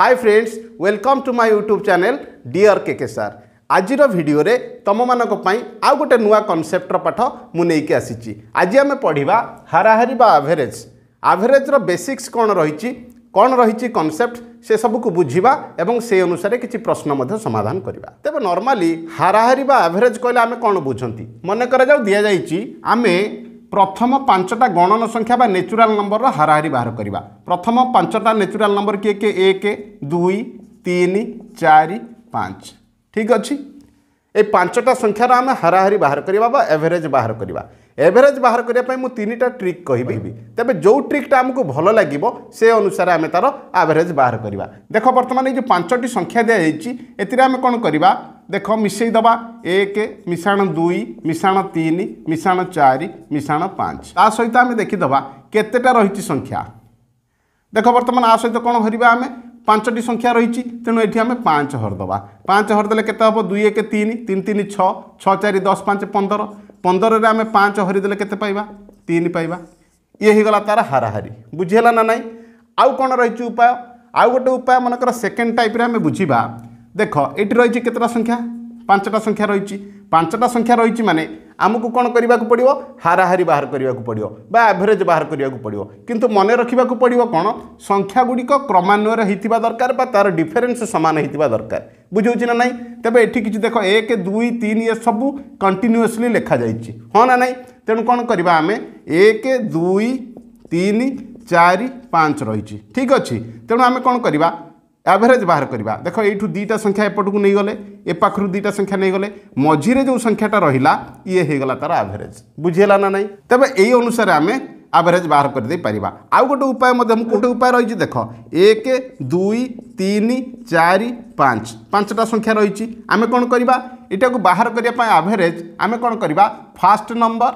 high friends welcome to my YouTube channel dear K K sir ଆଜିର ଭିଡ଼ିଓରେ ତୁମମାନଙ୍କ ପାଇଁ ଆଉ ଗୋଟେ ନୂଆ କନସେପ୍ଟର ପାଠ ମୁଁ ନେଇକି ଆସିଛି ଆଜି ଆମେ ପଢ଼ିବା ହାରାହାରି ବା ଆଭରେଜ୍ ଆଭରେଜ୍ର ବେସିକ୍ସ କ'ଣ ରହିଛି କ'ଣ ରହିଛି କନସେପ୍ଟ ସେସବୁକୁ ବୁଝିବା ଏବଂ ସେ ଅନୁସାରେ କିଛି ପ୍ରଶ୍ନ ମଧ୍ୟ ସମାଧାନ କରିବା ତେବେ ନର୍ମାଲି ହାରାହାରି ବା ଆଭରେଜ୍ କହିଲେ ଆମେ କ'ଣ ବୁଝନ୍ତି ମନେ କରାଯାଉ ଦିଆଯାଇଛି ଆମେ ପ୍ରଥମ ପାଞ୍ଚଟା ଗଣନ ସଂଖ୍ୟା ବା ନେଚୁରାଲ ନମ୍ବରର ହାରାହାରି ବାହାର କରିବା ପ୍ରଥମ ପାଞ୍ଚଟା ନେଚୁରାଲ ନମ୍ବର କିଏ କିଏ ଏକ ଦୁଇ ତିନି ଚାରି ପାଞ୍ଚ ଠିକ୍ ଅଛି ଏ ପାଞ୍ଚଟା ସଂଖ୍ୟାର ଆମେ ହାରାହାରି ବାହାର କରିବା ବା ଏଭରେଜ୍ ବାହାର କରିବା এভরেজ বাহার করা মু তিনটা ট্রিক কহবি তবে যে ট্রিকটা আমি ভালো লাগিব সে অনুসারে আমি তার আভরেজ বাহার করা দেখ বর্তমানে এই যে পাঁচটি সংখ্যা দিয়া যাইছি এতে আমি কোণ করা দেখ মিশাই দেবা এক মিশাণ দুই মিশাণ তিন মিশাণ চারি মিশাণ পাঁচ তা সহ আমি দেখিদেবা কেতেটা রয়েছে সংখ্যা দেখ বর্তমানে আ সহ কোণ হরিবা আমি পাঁচটি সংখ্যা রয়েছে তেমন এটি আমি পাঁচ হরদেবা পাঁচ হরদেলে কেতে হব দুই এক তিন তিন তিন ছ ছ চারি দশ পাঁচ পনেরো ପନ୍ଦରରେ ଆମେ ପାଞ୍ଚ ହରିଦେଲେ କେତେ ପାଇବା ତିନି ପାଇବା ଇଏ ହେଇଗଲା ତା'ର ହାରାହାରି ବୁଝିହେଲା ନା ନାହିଁ ଆଉ କ'ଣ ରହିଛି ଉପାୟ ଆଉ ଗୋଟେ ଉପାୟ ମନେକର ସେକେଣ୍ଡ ଟାଇପ୍ରେ ଆମେ ବୁଝିବା ଦେଖ ଏଠି ରହିଛି କେତେଟା ସଂଖ୍ୟା ପାଞ୍ଚଟା ସଂଖ୍ୟା ରହିଛି ପାଞ୍ଚଟା ସଂଖ୍ୟା ରହିଛି ମାନେ ଆମକୁ କ'ଣ କରିବାକୁ ପଡ଼ିବ ହାରାହାରି ବାହାର କରିବାକୁ ପଡ଼ିବ ବା ଆଭରେଜ୍ ବାହାର କରିବାକୁ ପଡ଼ିବ କିନ୍ତୁ ମନେ ରଖିବାକୁ ପଡ଼ିବ କ'ଣ ସଂଖ୍ୟାଗୁଡ଼ିକ କ୍ରମାନ୍ୱୟରେ ହୋଇଥିବା ଦରକାର ବା ତା'ର ଡିଫରେନ୍ସ ସମାନ ହୋଇଥିବା ଦରକାର ବୁଝଉଛି ନା ନାହିଁ ତେବେ ଏଠି କିଛି ଦେଖ ଏକ ଦୁଇ ତିନି ଏସବୁ କଣ୍ଟିନ୍ୟୁଅସ୍ଲି ଲେଖାଯାଇଛି ହଁ ନା ନାହିଁ ତେଣୁ କ'ଣ କରିବା ଆମେ ଏକ ଦୁଇ ତିନି ଚାରି ପାଞ୍ଚ ରହିଛି ଠିକ୍ ଅଛି ତେଣୁ ଆମେ କ'ଣ କରିବା ଆଭରେଜ୍ ବାହାର କରିବା ଦେଖ ଏଇଠୁ ଦୁଇଟା ସଂଖ୍ୟା ଏପଟକୁ ନେଇଗଲେ ଏ ପାଖରୁ ଦୁଇଟା ସଂଖ୍ୟା ନେଇଗଲେ ମଝିରେ ଯେଉଁ ସଂଖ୍ୟାଟା ରହିଲା ଇଏ ହେଇଗଲା ତା'ର ଆଭରେଜ୍ ବୁଝିହେଲା ନା ନାହିଁ ତେବେ ଏଇ ଅନୁସାରେ ଆମେ ଆଭରେଜ୍ ବାହାର କରିଦେଇପାରିବା ଆଉ ଗୋଟେ ଉପାୟ ମଧ୍ୟ ମୁଁ ଗୋଟେ ଉପାୟ ରହିଛି ଦେଖ ଏକ ଦୁଇ ତିନି ଚାରି ପାଞ୍ଚ ପାଞ୍ଚଟା ସଂଖ୍ୟା ରହିଛି ଆମେ କ'ଣ କରିବା ଏଇଟାକୁ ବାହାର କରିବା ପାଇଁ ଆଭରେଜ୍ ଆମେ କ'ଣ କରିବା ଫାଷ୍ଟ ନମ୍ବର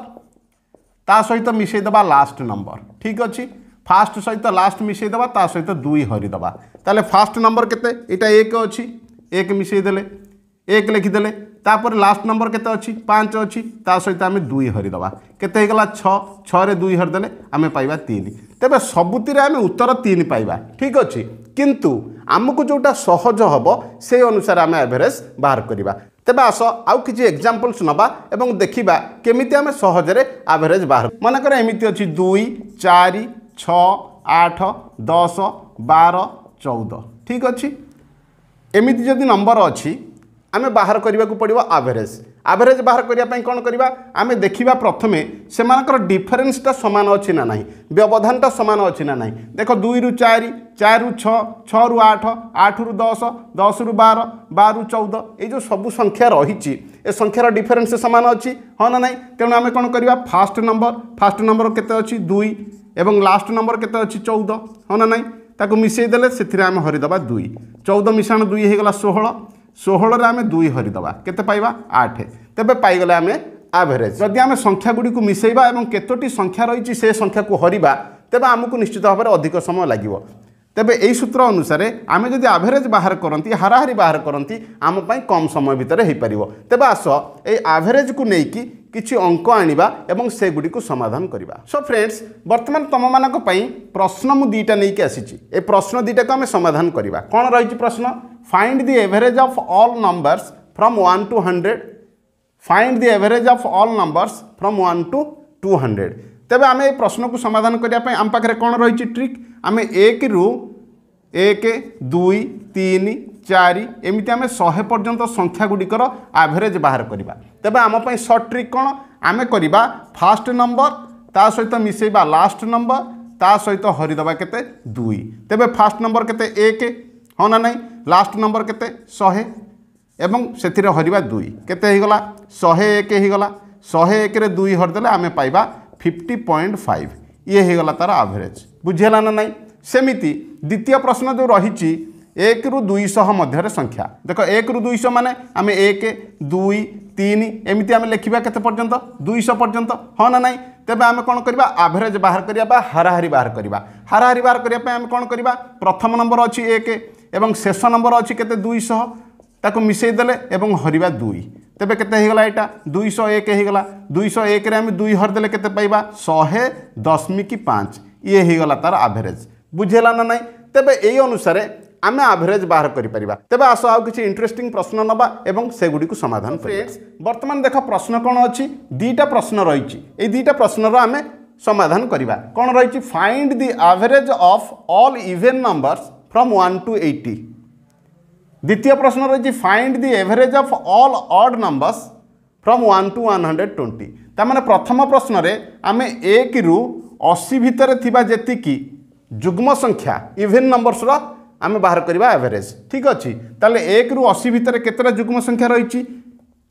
ତା ସହିତ ମିଶାଇଦେବା ଲାଷ୍ଟ ନମ୍ବର ଠିକ୍ ଅଛି ফার্স্ট সহিত লাস্ট মিশাই দেবা তা সহিত দুই হরিদেবা তাহলে ফার্স্ট নম্বর কেতে এটা এক অছি এক মিশাই দেলে এক লিখিদেলে তাপরে লাস্ট নম্বর কেতে অছি পাঁচ অছি তা সহিত আমি দুই হরিদেবা কেতে হয়েগলা ছ ছরে দুই হরিদেলে আমি পাইবা তিন তেবে সবুতিরে আমি উত্তর তিন পাইবা ঠিক অছি কিন্তু ଆମକୁ ଯେଉଁଟା ସହଜ ହେବ ସେଇ ଅନୁସାରେ ଆମେ ଆଭରେଜ୍ ବାହାର କରିବା ତେବେ ଆସ ଆଉ କିଛି ଏକ୍ଜାମ୍ପଲ୍ସ ନେବା ଏବଂ ଦେଖିବା କେମିତି ଆମେ ସହଜରେ ଆଭରେଜ୍ ବାହାର ମନେକର ଏମିତି ଅଛି ଦୁଇ ଚାରି ଛଅ ଆଠ ଦଶ ବାର ଚଉଦ ଠିକ୍ ଅଛି ଏମିତି ଯଦି ନମ୍ବର ଅଛି ଆମେ ବାହାର କରିବାକୁ ପଡ଼ିବ ଆଭରେଜ୍ ଆଭରେଜ୍ ବାହାର କରିବା ପାଇଁ କ'ଣ କରିବା ଆମେ ଦେଖିବା ପ୍ରଥମେ ସେମାନଙ୍କର ଡିଫରେନ୍ସଟା ସମାନ ଅଛି ନା ନାହିଁ ବ୍ୟବଧାନଟା ସମାନ ଅଛି ନା ନାହିଁ ଦେଖ ଦୁଇରୁ ଚାରି ଚାରିରୁ ଛଅ ଛଅରୁ ଆଠ ଆଠରୁ ଦଶ ଦଶରୁ ବାର ବାରରୁ ଚଉଦ ଏଇ ଯେଉଁ ସବୁ ସଂଖ୍ୟା ରହିଛି ଏ ସଂଖ୍ୟାର ଡିଫରେନ୍ସ ସମାନ ଅଛି ହଁ ନା ନାହିଁ ତେଣୁ ଆମେ କ'ଣ କରିବା ଫାଷ୍ଟ ନମ୍ବର ଫାଷ୍ଟ ନମ୍ବର କେତେ ଅଛି ଦୁଇ एवं लास्ट नम्बर केते अच्छु चौध हा नै त्यो मिसैदेसम्म हरिद दुई चौध मिस दुई हैलाोह षो आम दुई हरिद केते पठ तपाईँ पागले आमे आभरेज यदि आम संख्यागुडि मिसै ए संख्याक हरे तपाईँ आमुख निश्चित भावना अधिक समय लाग ତେବେ ଏହି ସୂତ୍ର ଅନୁସାରେ ଆମେ ଯଦି ଆଭରେଜ୍ ବାହାର କରନ୍ତି ହାରାହାରି ବାହାର କରନ୍ତି ଆମ ପାଇଁ କମ୍ ସମୟ ଭିତରେ ହୋଇପାରିବ ତେବେ ଆସ ଏହି ଆଭରେଜ୍କୁ ନେଇକି କିଛି ଅଙ୍କ ଆଣିବା ଏବଂ ସେଗୁଡ଼ିକୁ ସମାଧାନ କରିବା ସୋ ଫ୍ରେଣ୍ଡସ୍ ବର୍ତ୍ତମାନ ତୁମମାନଙ୍କ ପାଇଁ ପ୍ରଶ୍ନ ମୁଁ ଦୁଇଟା ନେଇକି ଆସିଛି ଏ ପ୍ରଶ୍ନ ଦୁଇଟାକୁ ଆମେ ସମାଧାନ କରିବା କ'ଣ ରହିଛି ପ୍ରଶ୍ନ find the average of all numbers from one to hundred find the average of all numbers from one to two hundred ତେବେ ଆମେ ଏ ପ୍ରଶ୍ନକୁ ସମାଧାନ କରିବା ପାଇଁ ଆମ ପାଖରେ କ'ଣ ରହିଛି ଟ୍ରିକ୍ ଆମେ ଏକରୁ ଏକ ଦୁଇ ତିନି ଚାରି ଏମିତି ଆମେ ଶହେ ପର୍ଯ୍ୟନ୍ତ ସଂଖ୍ୟାଗୁଡ଼ିକର ଆଭରେଜ୍ ବାହାର କରିବା ତେବେ ଆମ ପାଇଁ ସର୍ଟ ଟ୍ରିକ୍ କ'ଣ ଆମେ କରିବା ଫାଷ୍ଟ ନମ୍ବର ତା ସହିତ ମିଶାଇବା ଲାଷ୍ଟ ନମ୍ବର ତା ସହିତ ହରିଦେବା କେତେ ଦୁଇ ତେବେ ଫାଷ୍ଟ ନମ୍ବର କେତେ ଏକ ହଁ ନା ନାହିଁ ଲାଷ୍ଟ ନମ୍ବର କେତେ ଶହେ ଏବଂ ସେଥିରେ ହରିବା ଦୁଇ କେତେ ହେଇଗଲା ଶହେ ଏକ ହେଇଗଲା ଶହେ ଏକରେ ଦୁଇ ହରିଦେଲେ ଆମେ ପାଇବା ফিফটি পয়েন্ট ফাইভ ইয়ে হয়েগলা তার আভরেজ বুঝিলা না নাই সেমিতি দ্বিতীয় প্রশ্ন যে রয়েছে এক রু দুইশহ মধ্যে সংখ্যা দেখ এক রু দুইশ মানে আমি এক দুই তিন এমিতি আমি লেখা কেতে পর্যন্ত দুইশ পর্যন্ত হ না নাই তেমন আমি কোণ করা আভরেজ বাহার করা বা হারাহারি বাহার করা হারাহারি বাহার করা আমি কোণ করা প্রথম নম্বর অছি এক এবং শেষ নম্বর অছি কেতে দুইশহ ତାକୁ ମିଶାଇ ଦେଲେ ଏବଂ ହରିବା ଦୁଇ ତେବେ କେତେ ହୋଇଗଲା ଏଇଟା ଦୁଇଶହ ଏକ ହୋଇଗଲା ଦୁଇଶହ ଏକରେ ଆମେ ଦୁଇ ହରିଦେଲେ କେତେ ପାଇବା ଶହେ ଦଶମିକ ପାଞ୍ଚ ଇଏ ହୋଇଗଲା ତା'ର ଆଭରେଜ୍ ବୁଝିହେଲା ନା ନାହିଁ ତେବେ ଏଇ ଅନୁସାରେ ଆମେ ଆଭରେଜ୍ ବାହାର କରିପାରିବା ତେବେ ଆସ ଆଉ କିଛି ଇଣ୍ଟରେଷ୍ଟିଂ ପ୍ରଶ୍ନ ନେବା ଏବଂ ସେଗୁଡ଼ିକୁ ସମାଧାନ ଫ୍ରେଣ୍ଡସ୍ ବର୍ତ୍ତମାନ ଦେଖ ପ୍ରଶ୍ନ କ'ଣ ଅଛି ଦୁଇଟା ପ୍ରଶ୍ନ ରହିଛି ଏଇ ଦୁଇଟା ପ୍ରଶ୍ନର ଆମେ ସମାଧାନ କରିବା କ'ଣ ରହିଛି find the average of all even numbers from one to eighty দ্বিতীয় প্রশ্ন রয়েছে find the average of all odd numbers from one to one hundred twenty তার মানে প্রথম প্রশ্নরে আমি এক রু অশী ভিতরে থাকা যেতিকি যুগ্ম সংখ্যা ইভেন নম্বরসর আমি বাহার করা এভরেজ ঠিক অছি তাহলে এক রু অশী ভিতরে কতটা যুগ্ম সংখ্যা রয়েছে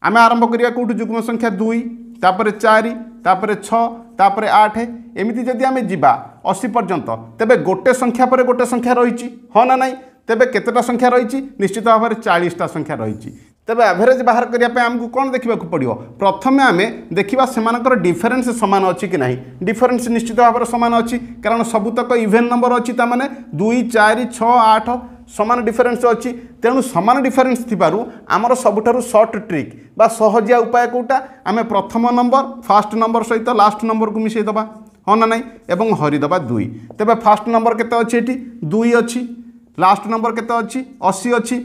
আমি আরম্ভ করা কোটি যুগ্ম সংখ্যা দুই তাপরে চারি তাপরে ছ তাপরে আঠ এমিতি যদি আমি যা অশী পর্যন্ত তবে গোটে সংখ্যা পরে গোটে সংখ্যা রয়েছে হ না নাই তেবে কেতটা সংখ্যা রয়েছে নিশ্চিত ভাবে চাশটা সংখ্যা রয়েছে তেবে আভেরেজ বাহার করা আমি কোণ দেখা পড়ব প্রথমে আমি দেখা সে ডিফরেন্স সমান অছি কি না ডিফরেন্স নিশ্চিত ভাবে সমান অছি কারণ সবুতক ইভেন নম্বর অছি তা মানে দুই চারি ছ আঠ সমান ডিফরেন্স অছি তেণু সমান ডিফরেন্স থার আমার সবুঠার সর্ট ট্রিক বা সহজিয়া উপায় কোটা আমি প্রথম নম্বর ফার্স্ট নম্বর সহ লাস্ট নম্বরকে মিশাই দেবা হ্যাঁ না নাই এবং হরিদেবা দুই তবে ফার্স্ট নম্বর কেতে অছি এটি দুই অছি লাস্ট নম্বর কেতে অছি অশী অছি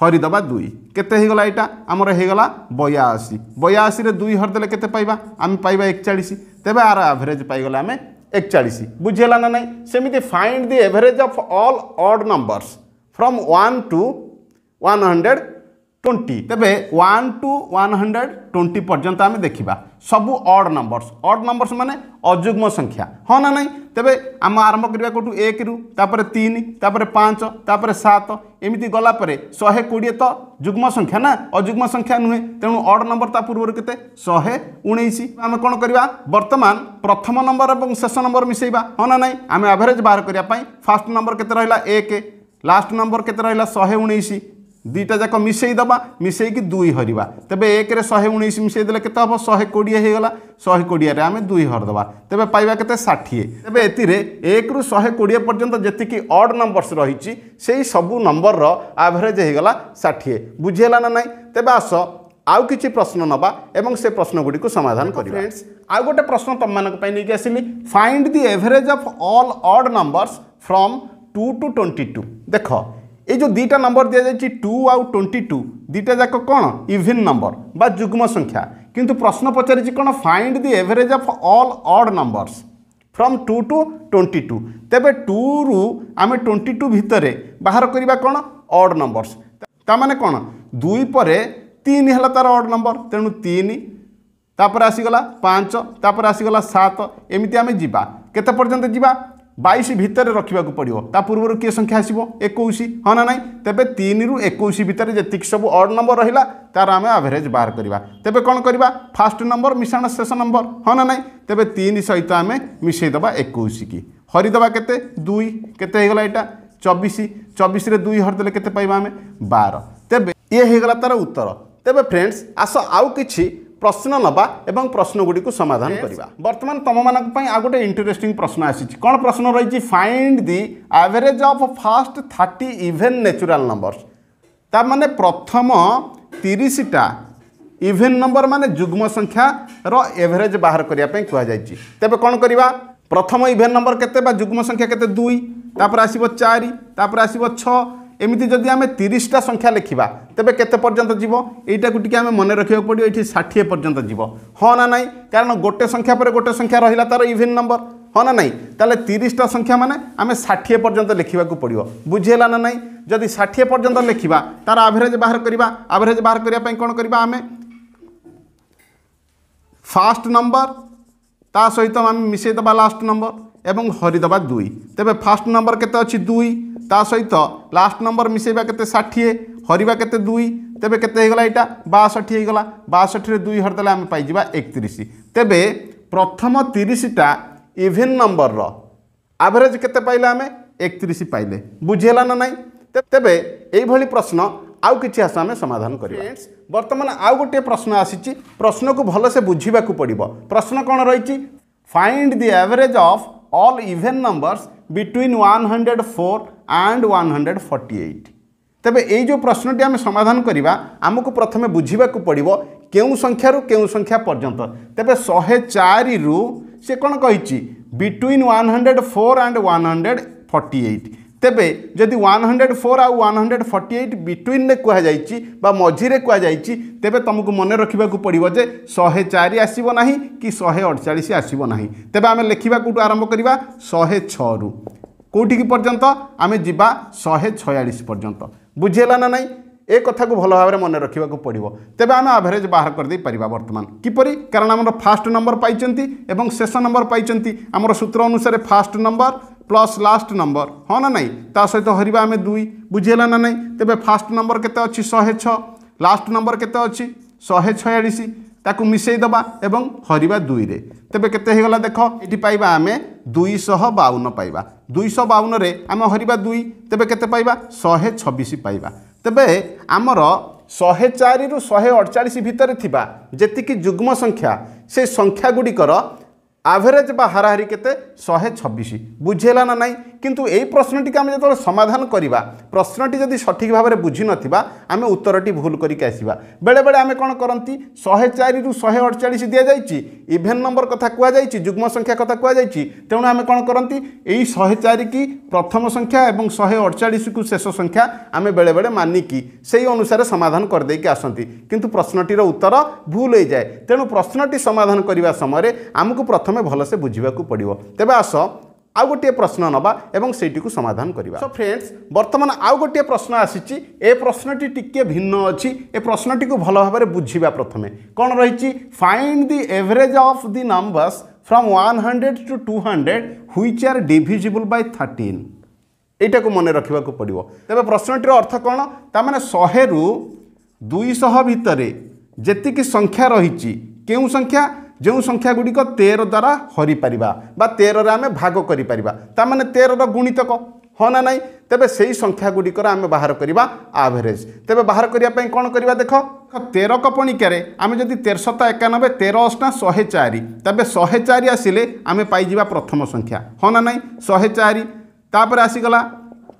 হরিদবা দুই কেতে হয়ে গলা এটা আমার হয়ে গলা বয়াশি বয়াশিরে দুই হরদেলে কেতে পাইবা আমি পাইবা একচাশ তেবে আর আভরেজ পাইগলা আমি একচাশ বুঝিলা না নাই সেমিতি find the average of all odd numbers from one to one hundred twenty তেমনি one to one hundred twenty পর্যন্ত আমি দেখা সবু অড নম্বরস অড নম্বরস মানে অযুগ্ম সংখ্যা হ্যাঁ না নাই তেমনি আমি আরম্ভ করা কোটু এক রু তাপরে তিন তাপরে পাঁচ তাপরে সাত এমিতি গলাপরে শহে কোড়িয়ে তো যুগ্ম সংখ্যা না অযুগ্ম সংখ্যা নুহে তেমন অড নম্বর তা পূর্বর কেতে শহে উনিশ আমি কোণ করা বর্তমান প্রথম নম্বর এবং শেষ নম্বর মিশাইবা হ্যাঁ না নাই আমি আভারেজ বাহার করা ফার্স্ট নম্বর কেতে রহলা এক লাস্ট নম্বর কেতে রহলা শহে উনিশ দুইটা যাক মিশাই দেবা মিশাইকি দুই হরিবা তবে একরে শহে উনিশ মিশাই দেলে কেতে হব শহে কোড়িয়ে হয়ে গলা শহে কোড়িয়ে আমি দুই হরদেবা তবে পাইবা কেতে ষাঠিয়ে তবে এতে একরু শহে কোড়িয়ে পর্যন্ত যেতিকি অড নম্বরস রয়েছে সেই সবু নম্বরর আভরেজ হয়ে গলা ষাঠিয়ে বুঝিলা না নাই তবে আস আউ কিছু প্রশ্ন নবা এবং সে প্রশ্নগুড়ি সমাধান করি ফ্রেন্ডস আউ গোটে প্রশ্ন তোমাদের নিয়ে আসলি find the average of all odd numbers from two to twenty two দেখ এই যে দুইটা নম্বর দিয়া যাই টু আউ টোয়েন্টি টু দুইটা যাক কোণ ইভিন নম্বর বা যুগ্ম সংখ্যা কিন্তু প্রশ্ন পচারিছি কোণ find the average of all odd numbers from two to twenty two তেবে টু রু আমি টোয়েন্টি টু ভিতরে বাহার করা কোণ অড নম্বরস তা মানে কোণ দুই পরে তিন হল তার অড নম্বর তেমন তিন তাপরে আসিগলা পাঁচ তাপরে আসিগলা সাত এমিতি আমি যা কেতে পর্যন্ত যা বাইশ ভিতরে রাখবাকে পড়ব তা পূর্বর কি সংখ্যা আসব একুশ হ্যাঁ না নাই তেবে তিন রু একুশ ভিতরে যেত সবু অড নম্বর রহলা তার আমি আভেরেজ বাহার করা তেবে কম করা ফাষ্ট নম্বর মিশাণ শেষ নম্বর হ্যাঁ না নাই তেবে তিন সহিত আমি মিশাই দেবা একুশ কি হরিদেবা কেতে দুই কেতে হয়ে গলা এটা চবিশ চবিশে দুই হরিদেলে কেতে পাইবা আমি বার তেবে ইয়ে হয়ে গলা তার উত্তর তেবে ফ্রেন্ডস আস আউ কিছু প্রশ্ন নেবা এবং প্রশ্নগুড়ি সমাধান করা বর্তমান তোমাদের আউ গোটে ইন্টারেস্টিং প্রশ্ন আসিছি কোণ প্রশ্ন রয়েছে find the average of first thirty even natural number তার মানে প্রথম তিরিশটা ইভেন নম্বর মানে যুগ্ম সংখ্যার এভরেজ বাহার করা কুহযাই তবে কোণ করা প্রথম ইভেন নম্বর কেতে বা যুগ্ম সংখ্যা কেতে দুই তাপরে আসব চারি তাপরে আসব ছ এমিতি যদি আমি তিরিশটা সংখ্যা লেখা তবে কত পর্যন্ত যাব এইটা টিকি আমি মনে রাখা পড়ি এটি ষাঠি পর্যন্ত যাব হ্যাঁ না নাই কারণ গোটে সংখ্যা পরে গোটে সংখ্যা রহিলা তার ইভিন নম্বর হ্যাঁ না নাই তাহলে তিরিশটা সংখ্যা মানে আমি ষাঠি পর্যন্ত লেখা পড়ব বুঝিলা না নাই যদি ষাঠি পর্যন্ত লেখা তার আভরেজ বাহার করা আভরেজ বাহার করা কম করা আমি ফাষ্ট নম্বর তা সহ আমি মিশাই দেবা লাস্ট নম্বর এবং হরিদেবা দুই তবে ফাষ্ট নম্বর কত অ দুই তা সহিত লাস্ট নম্বর মিশাইবা কেতে ষাঠিয়ে হরিবা কেতে দুই তেবে কেতে হয়েগলা এটা বাষঠি হয়েগলা বাষঠিরে দুই হরিদেলে আমি পাইযা একত্রিশ তেবে প্রথম তিরিশটা ইভেন নম্বরর আভরেজ কেতে পাইলে আমি একত্রিশ পাইলে বুঝিলা না নাই তেবে এইভাবে প্রশ্ন আউ কিছু আস আমি সমাধান করি বর্তমান আউ গোটিয়ে প্রশ্ন আসিছি প্রশ্নকু ভালসে বুঝবাক পড়ব প্রশ্ন কোণ রয়েছে find the average of all even numbers between 104 and 148 तबे ए जो प्रश्न टी आमे समाधान करिबा आमुकु प्रथमे बुझिबा को पडिबो केउ संख्या रु केउ संख्या पर्यंत तबे 104 रु से कोन कहिछि between 104 and 148 তেবে যদি ওয়ান হন্ড্রেড ফোর আউ ওয়ান হন্ড্রেড ফর্টি এইট বিটুইনে কুহযাইছি বা মঝিরে কুহযাইছি তেবে তুমক মনে রাখা পড়ব যে শহে চারি আসব না কি শহে অড়চাশ আসব না তেবে আমি লেখা কোটু আরম্ভ করা শহে ছু কোটিকি পর্যন্ত আমি যা শহে ছয়াশ পর্যন্ত বুঝিলা না নাই এ কথাকে ভালো ভাবে মনে রাখা পড়ব তেবে আমি আভারেজ বাহার করে পারা বর্তমান কিপর কারণ আমার ফাষ্ট নম্বর পাইছেন এবং শেষ নম্বর পাইছেন আমার সূত্র অনুসারে first number plus last number ହଁ ନା ନାହିଁ ତା ସହିତ ହରିବା ଆମେ ଦୁଇ ବୁଝିହେଲା ନା ନାହିଁ ତେବେ ଫାଷ୍ଟ ନମ୍ବର କେତେ ଅଛି ଶହେ ଛଅ ଲାଷ୍ଟ ନମ୍ବର କେତେ ଅଛି ଶହେ ଛୟାଳିଶ ତାକୁ ମିଶାଇ ଦେବା ଏବଂ ହରିବା ଦୁଇରେ ତେବେ କେତେ ହୋଇଗଲା ଦେଖ ଏଠି ପାଇବା ଆମେ ଦୁଇଶହ ବାଉନ ପାଇବା ଦୁଇଶହ ବାଉନରେ ଆମେ ହରିବା ଦୁଇ ତେବେ କେତେ ପାଇବା ଶହେ ଛବିଶ ପାଇବା ତେବେ ଆମର ଶହେ ଚାରିରୁ ଶହେ ଅଡ଼ଚାଳିଶ ଭିତରେ ଥିବା ଯେତିକି ଯୁଗ୍ମ ସଂଖ୍ୟା ସେ ସଂଖ୍ୟାଗୁଡ଼ିକର আভেরেজ বা হারাহারি কেতে শহে ছবিশ বুঝিলা না নাই কিন্তু এই প্রশ্নটিকে আমি যেত সমাধান করা প্রশ্নটি যদি সঠিক ভাবে বুঝি নথিবা আমি উত্তরটি ভুল করি আসবা বেড়ে বেড়ে আমি কোণ করতে শহে চারি শহে অড়চাশ দিয়া যাই ইভেন নম্বর কথা কুযাই যুগ্ম সংখ্যা কথা কুযাই তেমন আমি কোণ করতে এই শহে চারি কি প্রথম সংখ্যা এবং শহে অড়চাশকু শেষ সংখ্যা আমি বেড়ে বেড়ে মানিকি সেই অনুসারে সমাধান করেদি আসতে কিন্তু প্রশ্নটির উত্তর ভুল হয়ে যায় তেমন প্রশ্নটি সমাধান করা সময় আমি প্রথম ପ୍ରଥମେ ଭଲସେ ବୁଝିବାକୁ ପଡ଼ିବ ତେବେ ଆସ ଆଉ ଗୋଟିଏ ପ୍ରଶ୍ନ ନେବା ଏବଂ ସେଇଟିକୁ ସମାଧାନ କରିବା ସୋ ଫ୍ରେଣ୍ଡସ୍ ବର୍ତ୍ତମାନ ଆଉ ଗୋଟିଏ ପ୍ରଶ୍ନ ଆସିଛି ଏ ପ୍ରଶ୍ନଟି ଟିକିଏ ଭିନ୍ନ ଅଛି ଏ ପ୍ରଶ୍ନଟିକୁ ଭଲ ଭାବରେ ବୁଝିବା ପ୍ରଥମେ କ'ଣ ରହିଛି find the average of the numbers from one hundred to two hundred which are divisible by thirteen ଏଇଟାକୁ ମନେ ରଖିବାକୁ ପଡ଼ିବ ତେବେ ପ୍ରଶ୍ନଟିର ଅର୍ଥ କ'ଣ ତା'ମାନେ ଶହେରୁ ଦୁଇଶହ ଭିତରେ ଯେତିକି ସଂଖ୍ୟା ରହିଛି କେଉଁ ସଂଖ୍ୟା ଯେଉଁ ସଂଖ୍ୟାଗୁଡ଼ିକ ତେର ଦ୍ୱାରା ହରିପାରିବା ବା ତେରରେ ଆମେ ଭାଗ କରିପାରିବା ତାମାନେ ତେରର ଗୁଣିତକ ହଁ ନା ନାହିଁ ତେବେ ସେହି ସଂଖ୍ୟାଗୁଡ଼ିକର ଆମେ ବାହାର କରିବା ଆଭରେଜ୍ ତେବେ ବାହାର କରିବା ପାଇଁ କ'ଣ କରିବା ଦେଖ ତେର କପଣିକାରେ ଆମେ ଯଦି ତେରଶହ ଏକାନବେ ତେର ଅଷ୍ଟା ଶହେ ଚାରି ତେବେ ଶହେ ଚାରି ଆସିଲେ ଆମେ ପାଇଯିବା ପ୍ରଥମ ସଂଖ୍ୟା ହଁ ନା ନାହିଁ ଶହେ ଚାରି ତାପରେ ଆସିଗଲା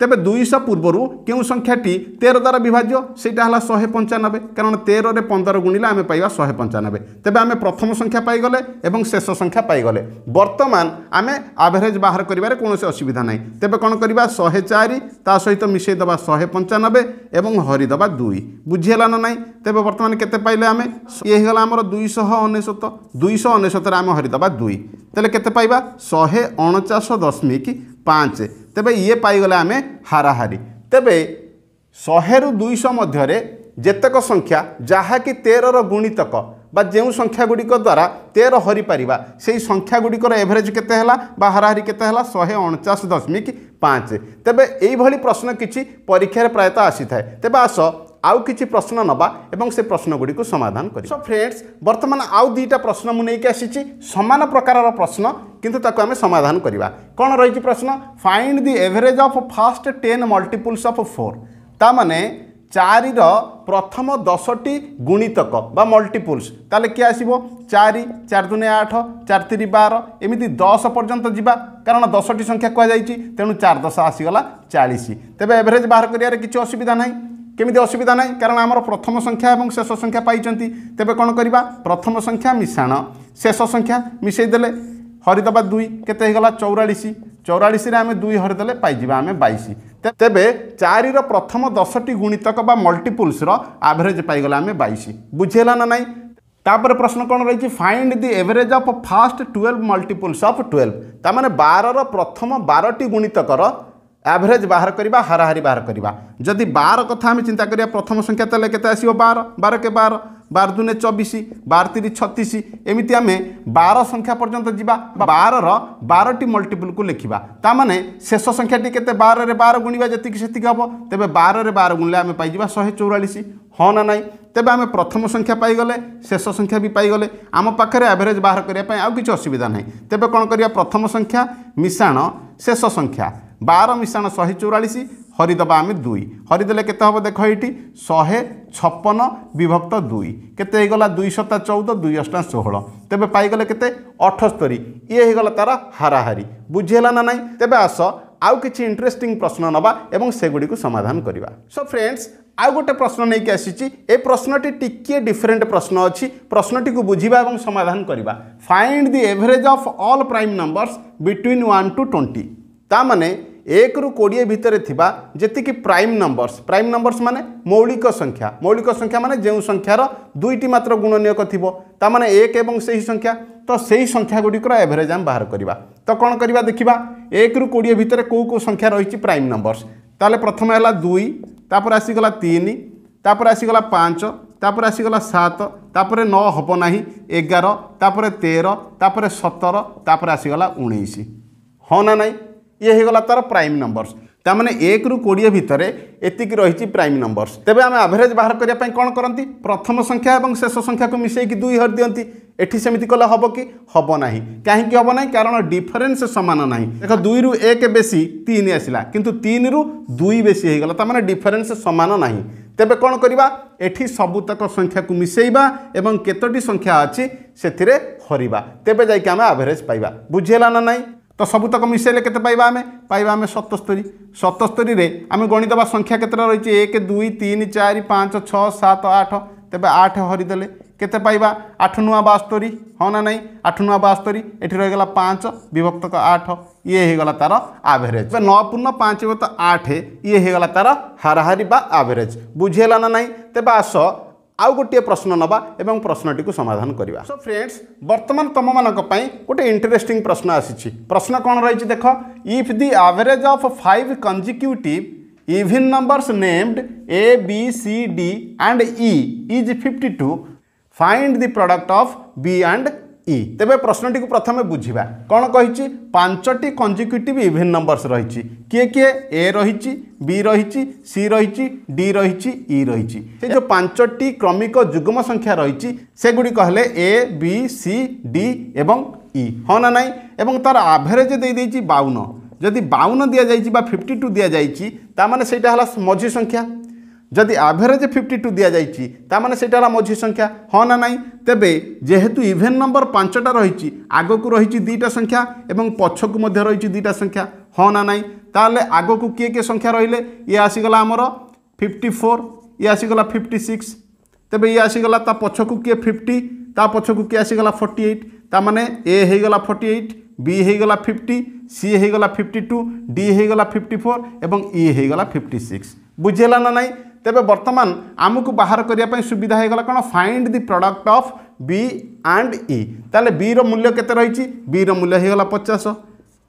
তেবে দুইশ পূর্বর কেউ সংখ্যাটি তের দ্বারা বিভাজ্য সেইটা হল শহে পঞ্চানবে কারণ তেরের পনের গুণিলে আমি পাইবা শহে পঞ্চানবে তবে আমি প্রথম সংখ্যা পাইগলে এবং শেষ সংখ্যা পাইগলে বর্তমান আমি আভারেজ বাহার করবার কোণী অসুবিধা নাই তবে কোণ করা শহে চারি তা সহ মিশাই দেওয়া শহে পঞ্চানবে এবং হরিদেবা দুই বুঝিগলা না নাই তবে বর্তমানে কেতে পাইলে আমি ইয়ে হয়ে গেল আমার দুইশহ অনেশত দুইশ অনেশতরে আমি হরিদেবা দুই তাহলে কেতে পাইবা শহে অনচাশ দশমিক পাঁচ ତେବେ ଇଏ ପାଇଗଲେ ଆମେ ହାରାହାରି ତେବେ ଶହେରୁ ଦୁଇଶହ ମଧ୍ୟରେ ଯେତେକ ସଂଖ୍ୟା ଯାହାକି ତେରର ଗୁଣିତକ বা ଯେଉଁ ସଂଖ୍ୟାଗୁଡ଼ିକ ଦ୍ୱାରା ତେର ହରିପାରିବା ସେହି ସଂଖ୍ୟାଗୁଡ଼ିକର ଏଭରେଜ୍ କେତେ ହେଲା ବା ହାରାହାରି କେତେ ହେଲା ଶହେ ଅଣଚାଶ ଦଶମିକ ପାଞ୍ଚ ତେବେ ଏଇଭଳି ପ୍ରଶ୍ନ କିଛି ପରୀକ୍ଷାରେ ପ୍ରାୟତଃ ଆସିଥାଏ ତେବେ ଆସ আউ কিছু প্রশ্ন নবা এবং সে প্রশ্নগুড়ি সমাধান করি সো ফ্রেন্ডস বর্তমান আউ দুইটা প্রশ্ন মু নেইকি আসিছি সমান প্রকারর প্রশ্ন কিন্তু তাকে আমি সমাধান করা কোণ রয়েছে প্রশ্ন find the average of first ten multiples of four তা মানে চারির প্রথম দশটি গুণিতক বা মল্টিপুলস তাহলে কি আসব চারি চার দুনে আঠ চার তিরি বার এমিতি দশ পর্যন্ত যা কারণ দশটি সংখ্যা কুযাই তেমন চার দশ আসিগলা চাশ তেমন এভরেজ বাহার করার কিছু অসুবিধা নাই কেমিতি অসুবিধা নাই কারণ আমার প্রথম সংখ্যা এবং শেষ সংখ্যা পাইছেন তেবে কোণ করা প্রথম সংখ্যা মিশাণ শেষ সংখ্যা মিশাই দেলে হরিদেবা দুই কেতে হয়েগলা চৌরাশ চৌরাশে আমি দুই হরিদেলে পাইযা আমি বাইশ তেবে চারির প্রথম দশটি গুণিতক বা মল্টিপুলসর আভরেজ পাইগলা আমি বাইশ বুঝিলা না নাই তাপরে প্রশ্ন কোণ রয়েছে find the average of first twelve multiples of twelve তার মানে বারর প্রথম বারটি গুণিতকর আভরেজ বাহার করা হারাহারি বাহার করা যদি বার কথা আমি চিন্তা করা প্রথম সংখ্যা তাহলে কেতে আসব বার বারকে বার বার দুনে চবিশ বার তিরিশ ছতিশ এমিতি আমি বার সংখ্যা পর্যন্ত যা বারর বারটি মল্টিপুলকু লেখা তা মানে শেষ সংখ্যাটি কেতে বারে বার গুণবা যেত সেত হব তবে বারে বার গুণলে আমি পাইযা শহে চৌরাশ ହଁ ନା ନାହିଁ ତେବେ ଆମେ ପ୍ରଥମ ସଂଖ୍ୟା ପାଇଗଲେ ଶେଷ ସଂଖ୍ୟା ବି ପାଇଗଲେ ଆମ ପାଖରେ ଆଭରେଜ୍ ବାହାର କରିବା ପାଇଁ ଆଉ କିଛି ଅସୁବିଧା ନାହିଁ ତେବେ କ'ଣ କରିବା ପ୍ରଥମ ସଂଖ୍ୟା ମିଶାଣ ଶେଷ ସଂଖ୍ୟା বার মিଶାଣ শহে চৌরাশ হরিদেবা আমি দুই হরিদেলে কেতে হব দেখ এইটি শহে ছপন বিভক্ত দুই কেতে হয়েগলা দুই সপ্তাহ চৌদ দুই অষ্টা ষোহল তেবে পাইগলে কেতে অঠস্তরি ইয়ে হয়েগলা তার হারাহারি বুঝিহেলা না নাই তেবে আস আউ কিছু ইন্টারেস্টিং প্রশ্ন নবা এবং সেগুড়ি সমাধান করা সো ফ্রেন্ডস আউ গোটে প্রশ্ন নেই আসিছি এ প্রশ্নটি টিকিয়ে ডিফরেন্ট প্রশ্ন অছি প্রশ্নটি বুঝবা এবং সমাধান করা find the average of all prime numbers between one to twenty তা মানে ଏକରୁ କୋଡ଼ିଏ ଭିତରେ ଥିବା ଯେତିକି ପ୍ରାଇମ୍ ନମ୍ବର୍ସ ପ୍ରାଇମ୍ ନମ୍ବର୍ସ ମାନେ ମୌଳିକ ସଂଖ୍ୟା ମୌଳିକ ସଂଖ୍ୟା ମାନେ ଯେଉଁ ସଂଖ୍ୟାର ଦୁଇଟି ମାତ୍ର ଗୁଣ ନିୟୋଗ ଥିବ ତା ମାନେ ଏକ ଏବଂ ସେହି ସଂଖ୍ୟା ତ ସେହି ସଂଖ୍ୟାଗୁଡ଼ିକର ଏଭରେଜ୍ ଆମେ ବାହାର କରିବା ତ କ'ଣ କରିବା ଦେଖିବା ଏକରୁ କୋଡ଼ିଏ ଭିତରେ କେଉଁ କେଉଁ ସଂଖ୍ୟା ରହିଛି ପ୍ରାଇମ୍ ନମ୍ବର୍ସ ତାହେଲେ ପ୍ରଥମେ ହେଲା ଦୁଇ ତାପରେ ଆସିଗଲା ତିନି ତାପରେ ଆସିଗଲା ପାଞ୍ଚ ତାପରେ ଆସିଗଲା ସାତ ତାପରେ ନଅ ହେବ ନାହିଁ ଏଗାର ତାପରେ ତେର ତାପରେ ସତର ତାପରେ ଆସିଗଲା ଉଣେଇଶ ହଁ ନା ନାହିଁ ইয়ে হয়েগলা তার প্রাইম নম্বরস তার মানে এক রু কোড়িয়ে ভিতরে এতিকি রয়েছে প্রাইম নম্বরস তেমনি আমি আভরেজ বাহার করা কম করতে প্রথম সংখ্যা এবং শেষ সংখ্যাকে মিশাইকি দুই হর দিকে এটি সেমিতি কলে হব কি হব না কী হব না কারণ ডিফরেন্স সমান না দেখ দুই রু এক বেশি তিন আসলা কিন্তু তিন রু দুই বেশি হয়ে গেল তার মানে ডিফরেন্স সমান না তেবে কোণ করা এটি সবুতক সংখ্যাকে মিশাইবা এবং কতটি সংখ্যা আছে সেতিরে হরিবা তেবে যাই আমি আভরেজ পাইবা বুঝিলা না নাই ତ ସବୁତକ ମିଶାଇଲେ କେତେ ପାଇବା ଆମେ ପାଇବା ଆମେ ସତସ୍ତରୀ ସତସ୍ତରୀରେ ଆମେ ଗଣିତ ବା ସଂଖ୍ୟା କେତେଟା ରହିଛି ଏକ ଦୁଇ ତିନି ଚାରି ପାଞ୍ଚ ଛଅ ସାତ ଆଠ ତେବେ ଆଠ ହରିଦେଲେ କେତେ ପାଇବା ଆଠ ନୂଆ ବାସ୍ତରୀ ହଁ ନା ନାହିଁ ଆଠ ନୂଆ ବାସ୍ତରୀ ଏଠି ରହିଗଲା ପାଞ୍ଚ ବିଭକ୍ତକ ଆଠ ଇଏ ହେଇଗଲା ତାର ଆଭରେଜ୍ ବା ନଅ ପୂର୍ଣ୍ଣ ପାଞ୍ଚ ବିଭକ୍ତ ଆଠ ଇଏ ହେଇଗଲା ତାର ହାରାହାରି ବା ଆଭରେଜ୍ ବୁଝିହେଲା ନା ନାହିଁ ତେବେ ଆସ ଆଉ ଗୋଟିଏ ପ୍ରଶ୍ନ ନେବା ଏବଂ ପ୍ରଶ୍ନଟିକୁ ସମାଧାନ କରିବା ସୋ ଫ୍ରେଣ୍ଡସ୍ ବର୍ତ୍ତମାନ ତୁମମାନଙ୍କ ପାଇଁ ଗୋଟେ ଇଣ୍ଟରେଷ୍ଟିଂ ପ୍ରଶ୍ନ ଆସିଛି ପ୍ରଶ୍ନ କ'ଣ ରହିଛି ଦେଖ if the average of five consecutive even numbers named A B C D and E is fifty two find the product of B and E তেবে প্রশ্নটিকে প্রথমে বুঝবা কোণ কী পাঁচটি কনজিকুটিভ ইভেন নম্বরস রয়েছে কি কি এ রয়েছে বি রয়েছে সি রয়েছে ডি রয়েছে ই রয়েছে সে যে পাঁচটি ক্রমিক যুগ্ম সংখ্যা রয়েছে সেগুড়ি হলে এ বি সি ডি এবং ই হ্যাঁ না নাই এবং তার আভেরেজ দিয়ে দিয়েছি বাউন যদি বাউন দিয়া যাইছি বা ফিফটি টু দিয়া যাইছি তার মানে সেইটা হল মঝি সংখ্যা যদি আভারেজ ফিফটি টু দিয়া যাইছি তা মানে সেটা হল মঝি সংখ্যা হ্যাঁ না নাই তেবে যেহেতু ইভেন নম্বর পাঁচটা রয়েছে আগকু রয়েছে দুইটা সংখ্যা এবং পছকু মধ্যে রয়েছে দুইটা সংখ্যা হ্যাঁ না নাই তাহলে আগকু কিয়ে কে সংখ্যা রহলে ইয়ে আসিগলা আমার ফিফটি ফোর ইয়ে আসিগলা ফিফটি সিক্স তেবে ইয়ে আসিগলা তা পছকু কিয়ে ফিফটি তা পছকু কিয়ে আসিগলা ফর্টি এইট তা মানে এ হয়েগলা ফর্টি এইট বি হয়েগলা ফিফটি সি হয়েগলা ফিফটি টু ডি হয়েগলা ফিফটি ফোর এবং ই হয়েগলা ফিফটি সিক্স বুঝি না নাই ତେବେ ବର୍ତ୍ତମାନ ଆମକୁ ବାହାର କରିବା ପାଇଁ ସୁବିଧା ହୋଇଗଲା କ'ଣ find the product of B and E ତାହେଲେ ବିର ମୂଲ୍ୟ କେତେ ରହିଛି ବିର ମୂଲ୍ୟ ହୋଇଗଲା ପଚାଶ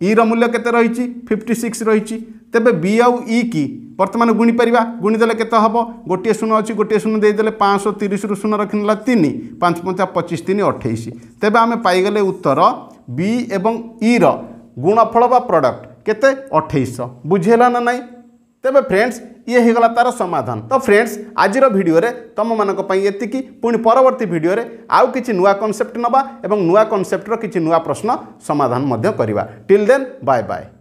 ଇର ମୂଲ୍ୟ କେତେ ରହିଛି ଫିଫ୍ଟି ସିକ୍ସ ରହିଛି ତେବେ ବି ଆଉ ଇ କି ବର୍ତ୍ତମାନ ଗୁଣିପାରିବା ଗୁଣିଦେଲେ କେତେ ହେବ ଗୋଟିଏ ଶୂନ ଅଛି ଗୋଟିଏ ଶୂନ ଦେଇଦେଲେ ପାଞ୍ଚଶହ ତିରିଶରୁ ଶୂନ ରଖିନେଲା ତିନି ପାଞ୍ଚ ପଞ୍ଚା ପଚିଶ ତିନି ଅଠେଇଶ ତେବେ ଆମେ ପାଇଗଲେ ଉତ୍ତର ବି ଏବଂ ଇର ଗୁଣଫଳ ବା ପ୍ରଡ଼କ୍ଟ କେତେ ଅଠେଇଶହ ବୁଝିହେଲା ନା ନାହିଁ तेज फ्रेंड्स ये गला तार समाधान तो फ्रेंड्स आज भिडियो तुम मानी ये पुणी परवर्त भिड रे आउ कि नुआ कनसेप्ट ना और नुआ कनसेप्टर कि नुआ प्रश्न समाधान टिल देन बाय बाय